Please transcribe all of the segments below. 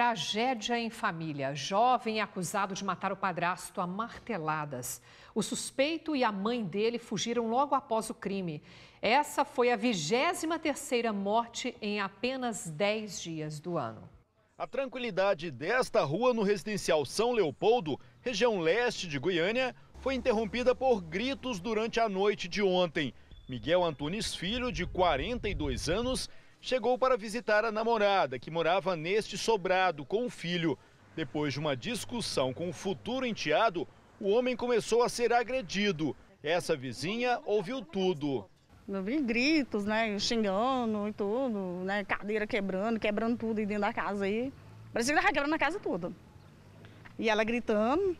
Tragédia em família. Jovem acusado de matar o padrasto a marteladas. O suspeito e a mãe dele fugiram logo após o crime. Essa foi a 23ª morte em apenas 10 dias do ano. A tranquilidade desta rua no residencial São Leopoldo, região leste de Goiânia, foi interrompida por gritos durante a noite de ontem. Miguel Antunes Filho, de 42 anos, chegou para visitar a namorada, que morava neste sobrado com o filho. Depois de uma discussão com o futuro enteado, o homem começou a ser agredido. Essa vizinha ouviu tudo. Eu vi gritos, né, xingando e tudo, né, cadeira quebrando, quebrando tudo dentro da casa aí. Parecia que estava quebrando a casa toda. E ela gritando.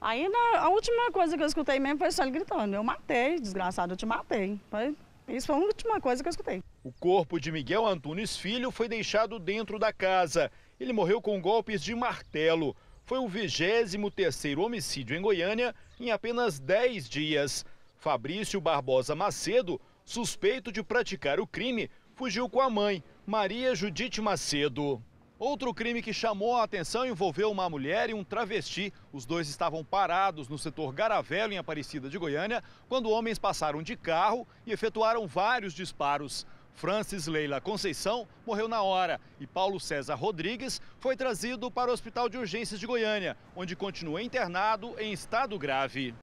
Aí na, a última coisa que eu escutei mesmo foi só ele gritando, eu matei, desgraçado, eu te matei. Foi isso foi a última coisa que eu escutei. O corpo de Miguel Antunes Filho foi deixado dentro da casa. Ele morreu com golpes de martelo. Foi o 23º homicídio em Goiânia em apenas 10 dias. Fabrício Barbosa Macedo, suspeito de praticar o crime, fugiu com a mãe, Maria Judite Macedo. Outro crime que chamou a atenção envolveu uma mulher e um travesti. Os dois estavam parados no setor Garavello, em Aparecida de Goiânia, quando homens passaram de carro e efetuaram vários disparos. Francis Leila Conceição morreu na hora e Paulo César Rodrigues foi trazido para o Hospital de Urgências de Goiânia, onde continua internado em estado grave.